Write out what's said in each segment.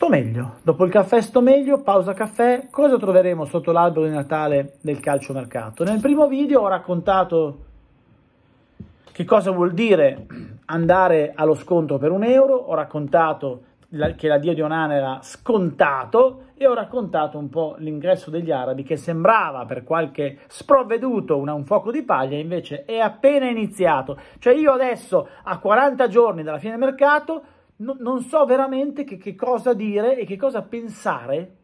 Sto meglio, dopo il caffè sto meglio, pausa caffè, cosa troveremo sotto l'albero di Natale del calciomercato? Nel primo video ho raccontato che cosa vuol dire andare allo scontro per un euro, ho raccontato che la Dio di Onan era scontato e ho raccontato un po' l'ingresso degli arabi che sembrava per qualche sprovveduto una, un fuoco di paglia, invece è appena iniziato. Cioè io adesso a 40 giorni dalla fine del mercato no, non so veramente che, che cosa dire e che cosa pensare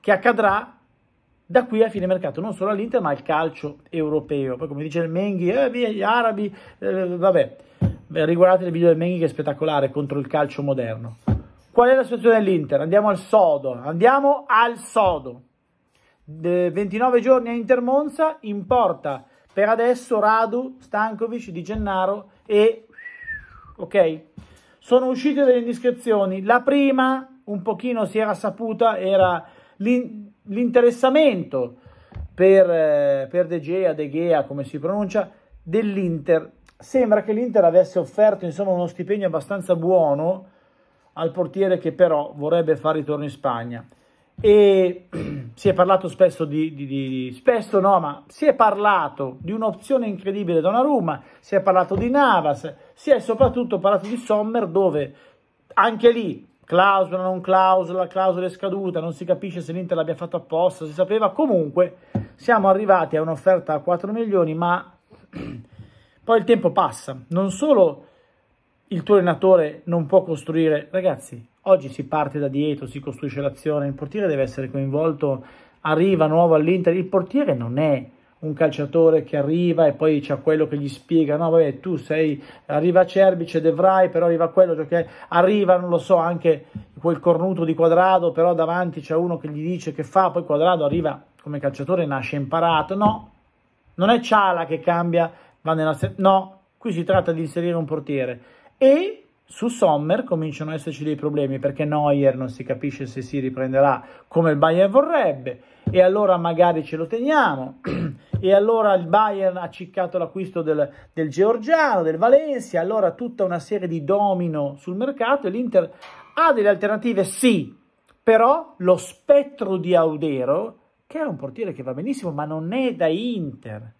che accadrà da qui a fine mercato, non solo all'Inter ma al calcio europeo. Poi come dice il Menghi, eh, via gli arabi, eh, vabbè, eh, riguardate il video del Menghi che è spettacolare contro il calcio moderno. Qual è la situazione dell'Inter? Andiamo al sodo, andiamo al sodo. De 29 giorni a Inter Monza, in porta per adesso Radu, Stankovic, Di Gennaro e... ok? sono uscite delle indiscrezioni. La prima, un pochino si era saputa, era l'interessamento per, eh, per De Gea, De Gea, come si pronuncia, dell'Inter. Sembra che l'Inter avesse offerto insomma, uno stipendio abbastanza buono al portiere che però vorrebbe far ritorno in Spagna. E si è parlato spesso di, di, di spesso no, ma si è parlato di un'opzione incredibile da una Roma, si è parlato di Navas, si è soprattutto parlato di Sommer dove anche lì clausola, non clausola, clausola è scaduta, non si capisce se l'Inter l'abbia fatto apposta, si sapeva, comunque siamo arrivati a un'offerta a 4 milioni ma poi il tempo passa, non solo il tuo allenatore non può costruire, ragazzi oggi si parte da dietro, si costruisce l'azione, il portiere deve essere coinvolto, arriva nuovo all'Inter, il portiere non è un calciatore che arriva e poi c'è quello che gli spiega, no vabbè tu sei, arriva Cerbice, Devrai, però arriva quello, cioè arriva, non lo so, anche quel cornuto di Quadrado, però davanti c'è uno che gli dice che fa, poi Quadrado arriva come calciatore, nasce imparato, no, non è Ciala che cambia, va nella se- no, qui si tratta di inserire un portiere e su Sommer cominciano ad esserci dei problemi perché Neuer non si capisce se si riprenderà come il Bayern vorrebbe e allora magari ce lo teniamo e allora il Bayern ha ciccato l'acquisto del, del georgiano, del Valencia, allora tutta una serie di domino sul mercato e l'Inter ha delle alternative, sì, però lo spettro di Audero, che è un portiere che va benissimo, ma non è da Inter.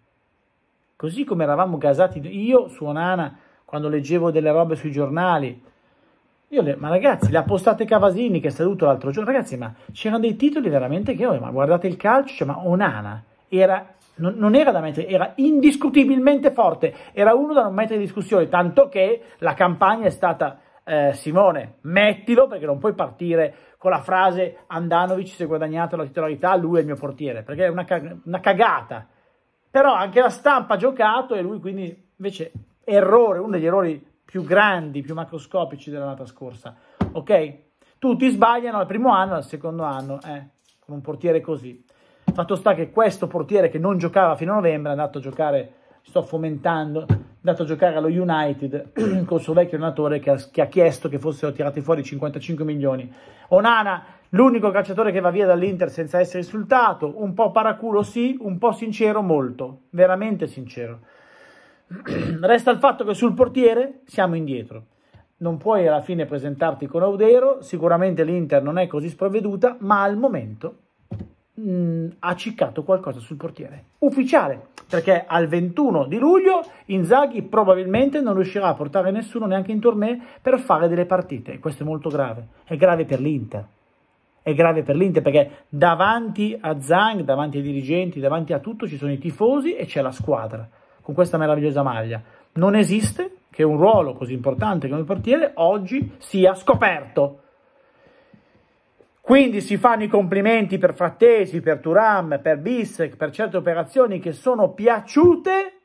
Così come eravamo gasati io su Onana quando leggevo delle robe sui giornali, le, ma ragazzi, le ha postate Cavasini che è saluto l'altro giorno. Ragazzi, ma c'erano dei titoli veramente che, ho, ma guardate il calcio, cioè, ma Onana era non, non, era da mettere, era indiscutibilmente forte, era uno da non mettere in discussione, tanto che la campagna è stata eh, Simone, mettilo perché non puoi partire con la frase Andanovic si è guadagnato la titolarità, lui è il mio portiere, perché è una, una cagata. Però anche la stampa ha giocato e lui quindi invece errore, uno degli errori più grandi, più macroscopici dell'annata scorsa. Ok? Tutti sbagliano al primo anno, al secondo anno, eh, con un portiere così. Fatto sta che questo portiere che non giocava fino a novembre è andato a giocare, sto fomentando, è andato a giocare allo United col suo vecchio allenatore che ha, che ha chiesto che fossero tirati fuori 55 milioni. Onana, l'unico calciatore che va via dall'Inter senza essere insultato, un po' paraculo sì, un po' sincero molto, veramente sincero. Resta il fatto che sul portiere siamo indietro non puoi alla fine presentarti con Audero, sicuramente l'Inter non è così sprovveduta, ma al momento mh, mm, ciccato qualcosa sul portiere. Ufficiale, perché al 21 di luglio Inzaghi probabilmente non riuscirà a portare nessuno neanche in tournée per fare delle partite. E questo è molto grave. È grave per l'Inter. È grave per l'Inter perché davanti a Zang, davanti ai dirigenti, davanti a tutto ci sono i tifosi e c'è la squadra con questa meravigliosa maglia. Non esiste che un ruolo così importante come il portiere oggi sia scoperto quindi si fanno i complimenti per Frattesi, per Turam, per Bissec, per certe operazioni che sono piaciute,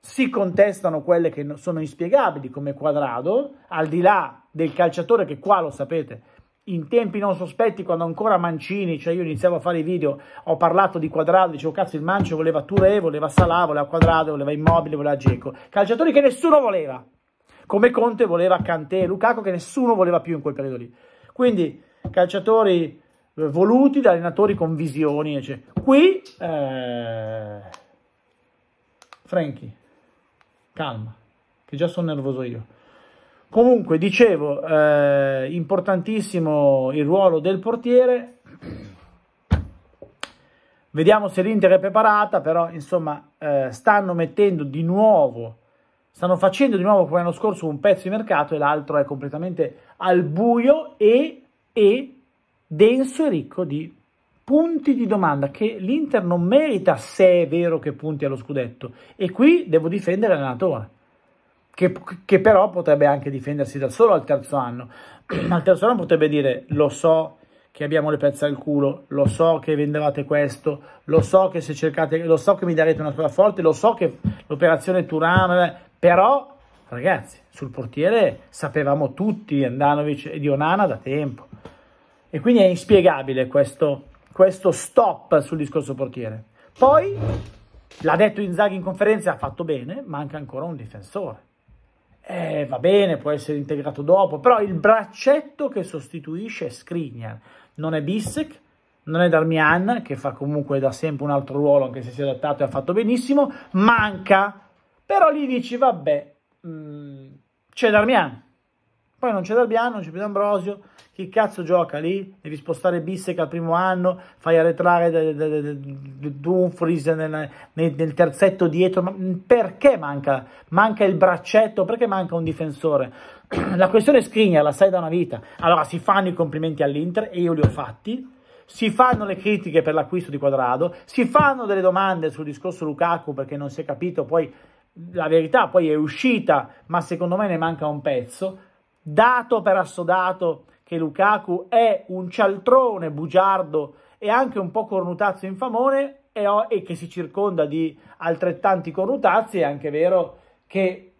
si contestano quelle che sono inspiegabili come Quadrado, al di là del calciatore che qua lo sapete, in tempi non sospetti quando ancora Mancini, cioè io iniziavo a fare i video, ho parlato di Quadrado, dicevo cazzo il Mancio voleva Touré, voleva Salà, voleva Quadrado, voleva Immobile, voleva Geco, calciatori che nessuno voleva, come Conte voleva Cantè, Lukaku che nessuno voleva più in quel periodo lì. Quindi calciatori eh, voluti da allenatori con visioni. Eccetera. Qui, eh, Frankie, calma, che già sono nervoso io. Comunque, dicevo, eh, importantissimo il ruolo del portiere. Vediamo se l'Inter è preparata, però insomma eh, stanno mettendo di nuovo, stanno facendo di nuovo come l'anno scorso un pezzo di mercato e l'altro è completamente al buio e e denso e ricco di punti di domanda che l'Inter non merita se è vero che punti allo scudetto e qui devo difendere l'allenatore che, che però potrebbe anche difendersi da solo al terzo anno al terzo anno potrebbe dire lo so che abbiamo le pezze al culo, lo so che vendevate questo, lo so che se cercate, lo so che mi darete una squadra forte, lo so che l'operazione Turan, però ragazzi, sul portiere sapevamo tutti Andanovic e Dionana da tempo. E quindi è inspiegabile questo, questo stop sul discorso portiere. Poi, l'ha detto Inzaghi in conferenza, ha fatto bene, manca ancora un difensore. Eh, va bene, può essere integrato dopo, però il braccetto che sostituisce Skriniar non è Bissek, non è Darmian, che fa comunque da sempre un altro ruolo, anche se si è adattato e ha fatto benissimo, manca. Però lì dici, vabbè, mm, c'è Darmian, poi non c'è Darbiano, non c'è più D'Ambrosio. Chi cazzo gioca lì? Devi spostare Bissec al primo anno, fai arretrare Dumfries nel, nel, nel, terzetto dietro. Ma perché manca, manca il braccetto? Perché manca un difensore? La questione Skriniar la sai da una vita. Allora si fanno i complimenti all'Inter e io li ho fatti si fanno le critiche per l'acquisto di Quadrado, si fanno delle domande sul discorso Lukaku perché non si è capito poi la verità poi è uscita, ma secondo me ne manca un pezzo dato per assodato che Lukaku è un cialtrone bugiardo e anche un po' cornutazzo infamone e, e che si circonda di altrettanti cornutazzi, è anche vero che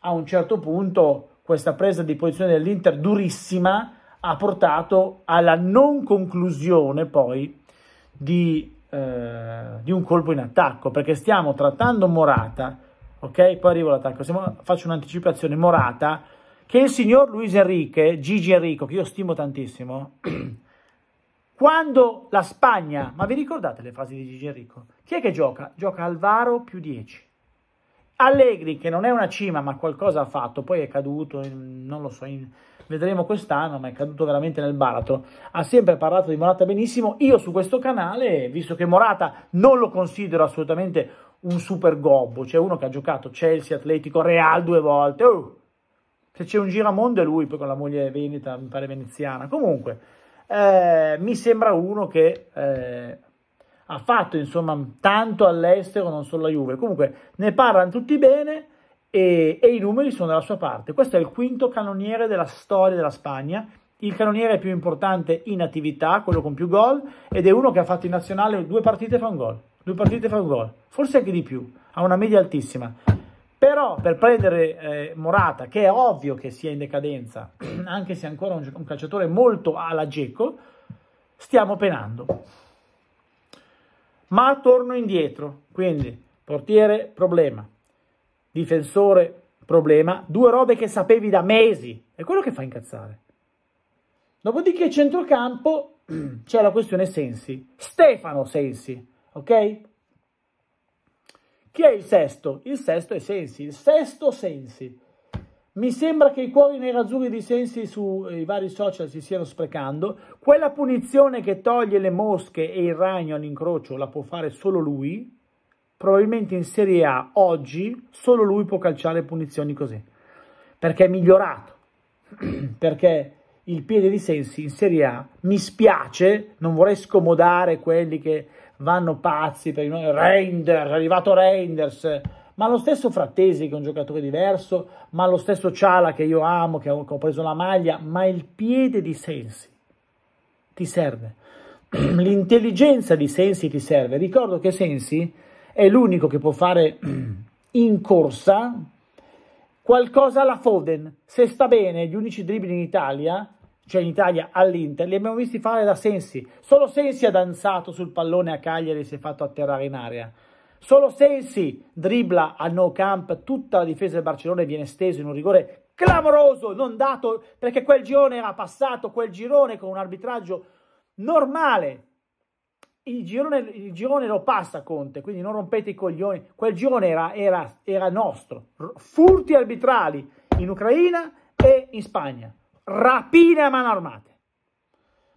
a un certo punto questa presa di posizione dell'Inter durissima ha portato alla non conclusione poi di, eh, di un colpo in attacco, perché stiamo trattando Morata, ok? Poi arrivo all'attacco, faccio un'anticipazione, Morata che il signor Luis Enrique, Gigi Enrico, che io stimo tantissimo, quando la Spagna, ma vi ricordate le fasi di Gigi Enrico? Chi è che gioca? Gioca Alvaro più 10. Allegri, che non è una cima, ma qualcosa ha fatto, poi è caduto, in, non lo so, in, vedremo quest'anno, ma è caduto veramente nel baratro. Ha sempre parlato di Morata benissimo. Io su questo canale, visto che Morata non lo considero assolutamente un super gobbo, c'è cioè uno che ha giocato Chelsea, Atletico, Real due volte, uh, se c'è un giramondo è lui, poi con la moglie veneta, mi pare veneziana. Comunque, eh, mi sembra uno che eh, ha fatto insomma tanto all'estero, non solo la Juve. Comunque, ne parlano tutti bene e, e, i numeri sono dalla sua parte. Questo è il quinto canoniere della storia della Spagna. Il canoniere più importante in attività, quello con più gol, ed è uno che ha fatto in nazionale due partite fa un gol. Due partite fa un gol, forse anche di più, ha una media altissima. Però per prendere eh, Morata, che è ovvio che sia in decadenza, anche se è ancora un, un calciatore molto alla Geco, stiamo penando. Ma torno indietro, quindi portiere problema, difensore problema, due robe che sapevi da mesi, è quello che fa incazzare. Dopodiché centrocampo c'è la questione Sensi, Stefano Sensi, ok? Chi è il sesto? Il sesto è Sensi, il sesto Sensi. Mi sembra che i cuori nerazzurri di Sensi sui eh, vari social si stiano sprecando. Quella punizione che toglie le mosche e il ragno all'incrocio la può fare solo lui. Probabilmente in Serie A oggi solo lui può calciare punizioni così. Perché è migliorato. perché il piede di Sensi in Serie A mi spiace, non vorrei scomodare quelli che vanno pazzi per il nome Reinders, è arrivato Reinders, ma lo stesso Frattesi che è un giocatore diverso, ma lo stesso Ciala che io amo, che ho, che ho preso la maglia, ma il piede di Sensi ti serve, l'intelligenza di Sensi ti serve, ricordo che Sensi è l'unico che può fare in corsa qualcosa alla Foden, se sta bene, gli unici dribbling in Italia cioè in Italia, all'Inter, li abbiamo visti fare da Sensi. Solo Sensi ha danzato sul pallone a Cagliari e si è fatto atterrare in aria. Solo Sensi dribla a no camp, tutta la difesa del Barcellona viene stesa in un rigore clamoroso, non dato, perché quel girone era passato, quel girone con un arbitraggio normale. Il girone, il girone lo passa Conte, quindi non rompete i coglioni. Quel girone era, era, era nostro. Furti arbitrali in Ucraina e in Spagna rapine a mano armate.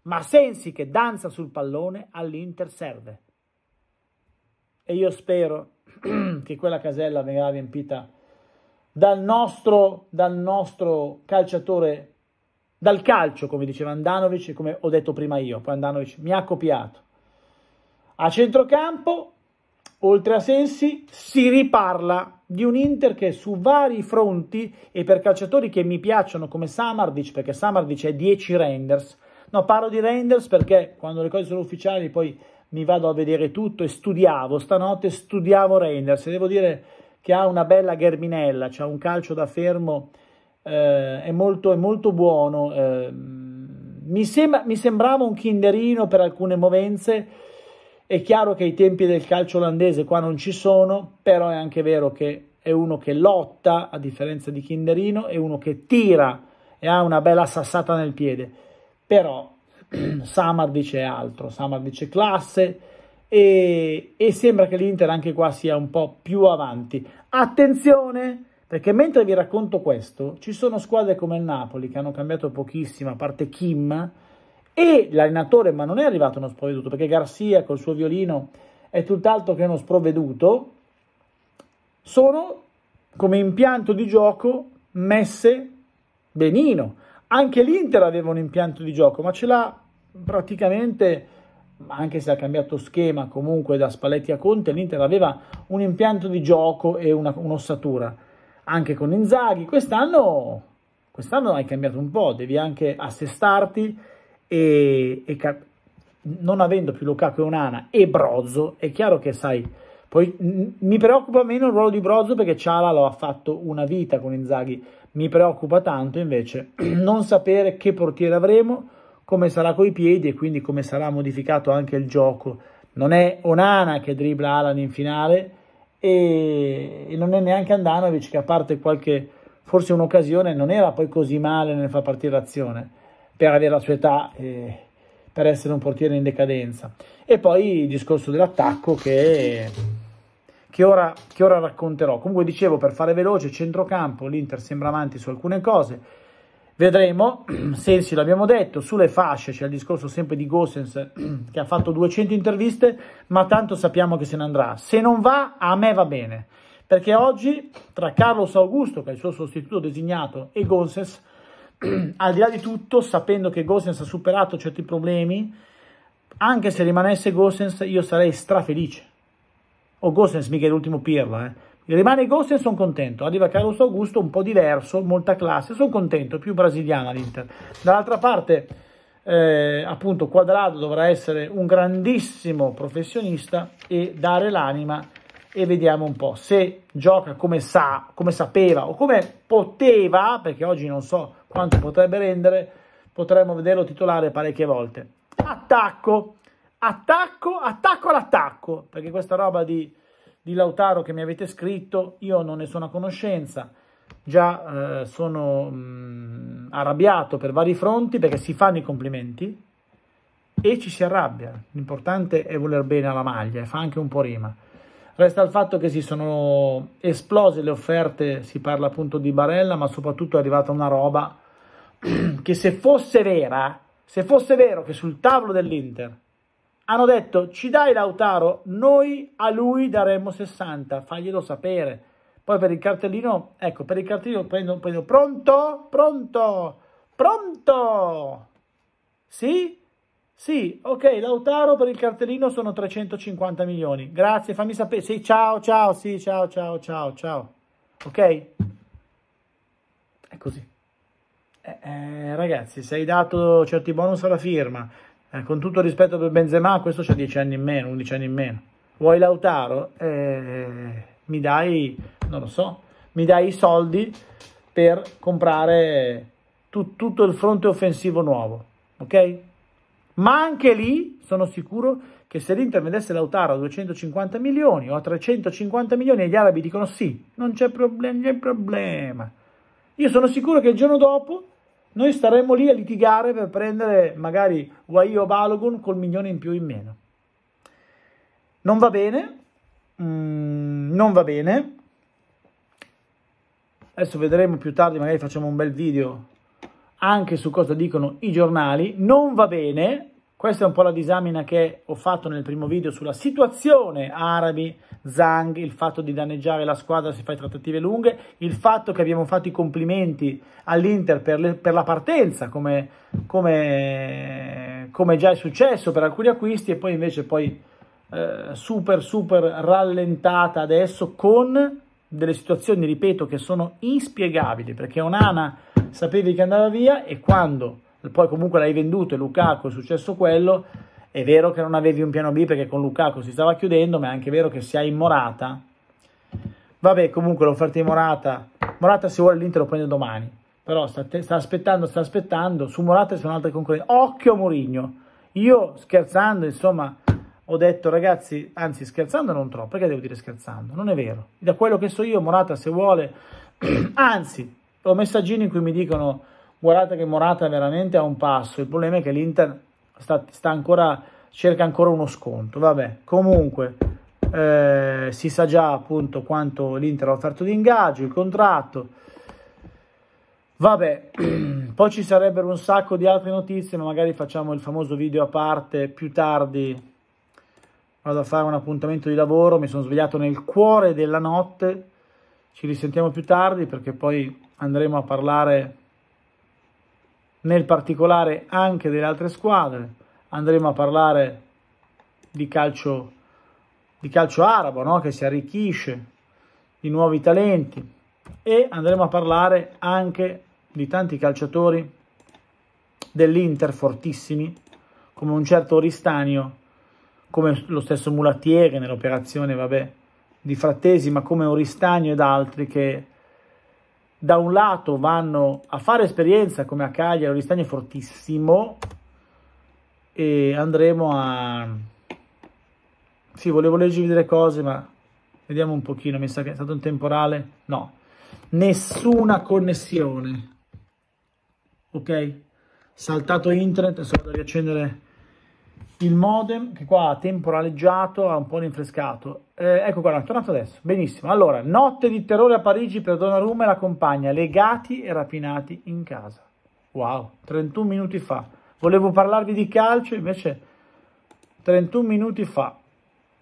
Ma Sensi che danza sul pallone all'Inter serve. E io spero che quella casella venga riempita dal nostro, dal nostro calciatore, dal calcio, come diceva Andanovic, come ho detto prima io, poi Andanovic mi ha copiato. A centrocampo Oltre a Sensi si riparla di un Inter che su vari fronti e per calciatori che mi piacciono come Samardic, perché Samardic è 10 renders, no parlo di renders perché quando le cose sono ufficiali poi mi vado a vedere tutto e studiavo, stanotte studiavo renders e devo dire che ha una bella gherminella, c'ha cioè un calcio da fermo, eh, è, molto, è, molto, buono, eh, mi, sembra, mi sembrava un kinderino per alcune movenze, è chiaro che i tempi del calcio olandese qua non ci sono, però è anche vero che è uno che lotta, a differenza di Kinderino, è uno che tira e ha una bella sassata nel piede. Però Samar dice altro, Samar dice classe e, e sembra che l'Inter anche qua sia un po' più avanti. Attenzione! Perché mentre vi racconto questo, ci sono squadre come il Napoli che hanno cambiato pochissimo, a parte Kim, e l'allenatore, ma non è arrivato uno sprovveduto, perché Garcia col suo violino è tutt'altro che uno sprovveduto, sono come impianto di gioco messe benino. Anche l'Inter aveva un impianto di gioco, ma ce l'ha praticamente, anche se ha cambiato schema comunque da Spalletti a Conte, l'Inter aveva un impianto di gioco e una, un'ossatura. Anche con Inzaghi, quest'anno, quest'anno hai cambiato un po', devi anche assestarti, e, e non avendo più Lukaku e Onana e Brozzo, è chiaro che sai, poi mi preoccupa meno il ruolo di Brozzo perché Ciala lo ha fatto una vita con Inzaghi, mi preoccupa tanto invece non sapere che portiere avremo, come sarà coi piedi e quindi come sarà modificato anche il gioco. Non è Onana che dribbla Alan in finale e, e non è neanche Andanovic che a parte qualche, forse un'occasione, non era poi così male nel far partire l'azione per avere la sua età e per essere un portiere in decadenza. E poi il discorso dell'attacco che, che, ora, che ora racconterò. Comunque dicevo, per fare veloce, centrocampo, l'Inter sembra avanti su alcune cose, Vedremo, Sensi l'abbiamo detto, sulle fasce c'è il discorso sempre di Gosens che ha fatto 200 interviste, ma tanto sappiamo che se ne andrà. Se non va, a me va bene, perché oggi tra Carlos Augusto, che è il suo sostituto designato, e Gosens al di là di tutto, sapendo che Gosens ha superato certi problemi, anche se rimanesse Gosens io sarei strafelice. O oh, Gosens mica è l'ultimo pirla, eh. Rimane Gosens, sono contento. Arriva Carlos Augusto, un po' diverso, molta classe, sono contento, più brasiliana l'Inter. Dall'altra parte, eh, appunto, Quadrado dovrà essere un grandissimo professionista e dare l'anima e vediamo un po' se gioca come sa, come sapeva o come poteva, perché oggi non so quanto potrebbe rendere, potremmo vederlo titolare parecchie volte. Attacco, attacco, attacco all'attacco, perché questa roba di, di Lautaro che mi avete scritto io non ne sono a conoscenza, già eh, sono mh, mm, arrabbiato per vari fronti perché si fanno i complimenti e ci si arrabbia, l'importante è voler bene alla maglia e fa anche un po' rima. Resta il fatto che si sono esplose le offerte, si parla appunto di Barella, ma soprattutto è arrivata una roba che se fosse vera, se fosse vero che sul tavolo dell'Inter hanno detto ci dai Lautaro, noi a lui daremmo 60, faglielo sapere. Poi per il cartellino, ecco, per il cartellino prendo, prendo pronto, pronto, pronto. Sì? Sì, ok, Lautaro per il cartellino sono 350 milioni. Grazie, fammi sapere. Sì, ciao, ciao, sì, ciao, ciao, ciao, ciao. Ok? È così. Eh, eh, ragazzi, se hai dato certi bonus alla firma, eh, con tutto il rispetto per Benzema, questo c'ha 10 anni in meno, 11 anni in meno. Vuoi Lautaro? Eh, mi dai, non lo so, mi dai i soldi per comprare tu, tutto il fronte offensivo nuovo, ok? Ma anche lì sono sicuro che se l'Inter vendesse Lautaro a 250 milioni o a 350 milioni e gli arabi dicono sì, non c'è problem, problema, io sono sicuro che il giorno dopo noi staremmo lì a litigare per prendere magari Guaio Balogun col milione in più in meno. Non va bene, mm, non va bene. Adesso vedremo più tardi, magari facciamo un bel video anche su cosa dicono i giornali. Non va bene, questa è un po' la disamina che ho fatto nel primo video sulla situazione arabi, Zang, il fatto di danneggiare la squadra se fai trattative lunghe, il fatto che abbiamo fatto i complimenti all'Inter per, per, la partenza, come, come, come, già è successo per alcuni acquisti, e poi invece poi eh, super super rallentata adesso con delle situazioni, ripeto, che sono inspiegabili, perché Onana sapevi che andava via e quando poi comunque l'hai venduto e Lukaku è successo quello, è vero che non avevi un piano B perché con Lukaku si stava chiudendo, ma è anche vero che se hai Morata, vabbè comunque l'offerta di Morata, Morata se vuole l'Inter lo prende domani, però sta, sta, aspettando, sta aspettando, su Morata ci sono altre concorrenze, occhio Murigno, io scherzando insomma ho detto ragazzi, anzi scherzando non troppo, perché devo dire scherzando, non è vero, da quello che so io Morata se vuole, anzi ho messaggini in cui mi dicono Guardate che Morata veramente ha un passo, il problema è che l'Inter sta, sta ancora, cerca ancora uno sconto. Vabbè, comunque eh, si sa già appunto quanto l'Inter ha offerto di ingaggio, il contratto. Vabbè, poi ci sarebbero un sacco di altre notizie, ma magari facciamo il famoso video a parte più tardi. Vado a fare un appuntamento di lavoro, mi sono svegliato nel cuore della notte. Ci risentiamo più tardi perché poi andremo a parlare nel particolare anche delle altre squadre. Andremo a parlare di calcio, di calcio arabo no? che si arricchisce, di nuovi talenti e andremo a parlare anche di tanti calciatori dell'Inter fortissimi come un certo Oristanio, come lo stesso Mulattiere nell'operazione di Frattesi, ma come Oristagno ed altri che da un lato vanno a fare esperienza come a Cagliari, Oristagno fortissimo e andremo a... Sì, volevo leggervi delle cose, ma vediamo un pochino, mi sa che è stato un temporale. No, nessuna connessione. Ok? Saltato internet, so da riaccendere il modem che qua ha temporaleggiato, ha un po' rinfrescato. Eh, ecco qua, è tornato adesso. Benissimo. Allora, notte di terrore a Parigi per Donnarumma e la compagna, legati e rapinati in casa. Wow, 31 minuti fa. Volevo parlarvi di calcio, invece 31 minuti fa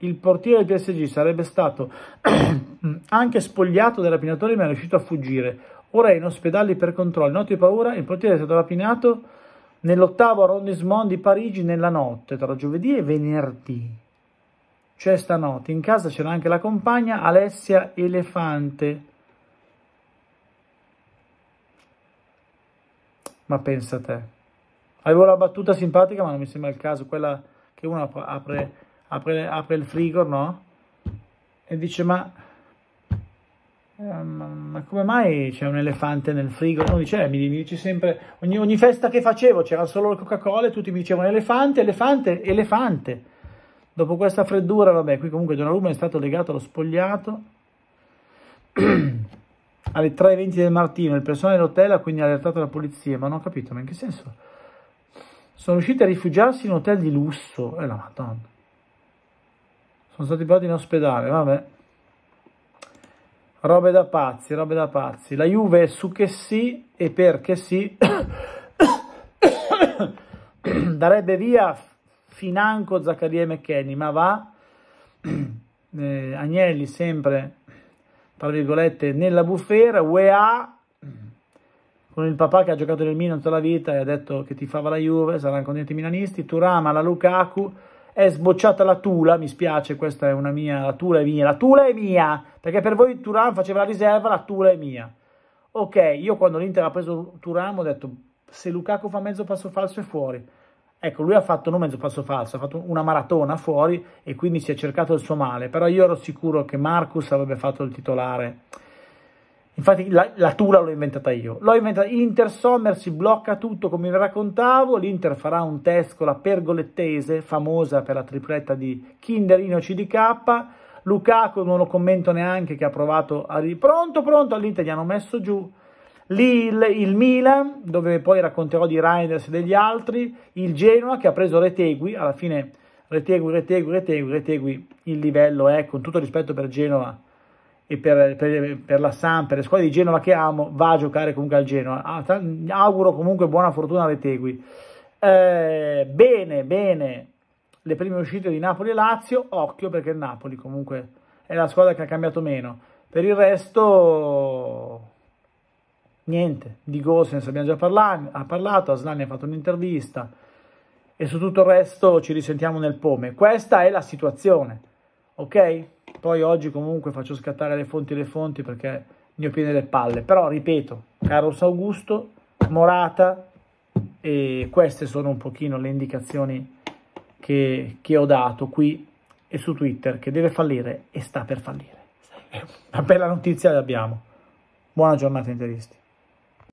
il portiere del PSG sarebbe stato anche spogliato dai rapinatori ma è riuscito a fuggire. Ora è in ospedale per controllo, notte di paura, il portiere è stato rapinato nell'ottavo arrondissement di Parigi nella notte tra giovedì e venerdì. Cioè stanotte, in casa c'era anche la compagna Alessia Elefante. Ma pensa te. Avevo la battuta simpatica, ma non mi sembra il caso, quella che uno apre, apre, apre il frigo, no? E dice, ma Ehm, ma come mai c'è un elefante nel frigo? Non dice, eh, mi, mi dice sempre, ogni, ogni, festa che facevo c'era solo la Coca-Cola e tutti mi dicevano elefante, elefante, elefante. Dopo questa freddura, vabbè, qui comunque Donnarumma è stato legato allo spogliato. Alle 3.20 del mattino il personale dell'hotel ha quindi allertato la polizia, ma non ho capito, ma in che senso? Sono riusciti a rifugiarsi in un hotel di lusso, e eh, la madonna. Sono stati portati in ospedale, vabbè. Robe da pazzi, robe da pazzi. La Juve è su che sì e perché sì darebbe via financo Zaccaria e McKenny, ma va eh, Agnelli sempre, tra virgolette, nella bufera, UEA con il papà che ha giocato nel Milan tutta la vita e ha detto che ti fava la Juve, saranno contenti i milanisti, Turama, la Lukaku, è sbocciata la Tula, mi spiace, questa è una mia, la Tula è mia, la Tula è mia, perché per voi Turam faceva la riserva, la Tula è mia. Ok, io quando l'Inter ha preso Turam ho detto, se Lukaku fa mezzo passo falso è fuori. Ecco, lui ha fatto non mezzo passo falso, ha fatto una maratona fuori e quindi si è cercato il suo male, però io ero sicuro che Marcus avrebbe fatto il titolare Infatti la, la Tula l'ho inventata io. L'ho inventata Inter Sommer si blocca tutto come vi raccontavo, l'Inter farà un test con la pergolettese, famosa per la tripletta di Kinderino CDK, Lukaku non lo commento neanche che ha provato a ri... pronto pronto all'Inter gli hanno messo giù. Lille, il Milan, dove poi racconterò di Reinders e degli altri, il Genoa che ha preso Retegui, alla fine Retegui, Retegui, Retegui, Retegui, il livello è, con tutto rispetto per Genoa, e per, per, per la Samp, per le squadre di Genova che amo, va a giocare comunque al Genova. Ah, auguro comunque buona fortuna alle Tegui. Eh, bene, bene, le prime uscite di Napoli e Lazio, occhio perché il Napoli comunque è la squadra che ha cambiato meno. Per il resto, niente, di Gosens abbiamo già parlato, ha parlato, Aslani ha fatto un'intervista e su tutto il resto ci risentiamo nel pome. Questa è la situazione, ok? Poi oggi comunque faccio scattare le fonti le fonti perché ne ho piene le palle. Però ripeto, Carlos Augusto, Morata e queste sono un pochino le indicazioni che, che ho dato qui e su Twitter che deve fallire e sta per fallire. Una bella notizia l'abbiamo. Buona giornata interisti.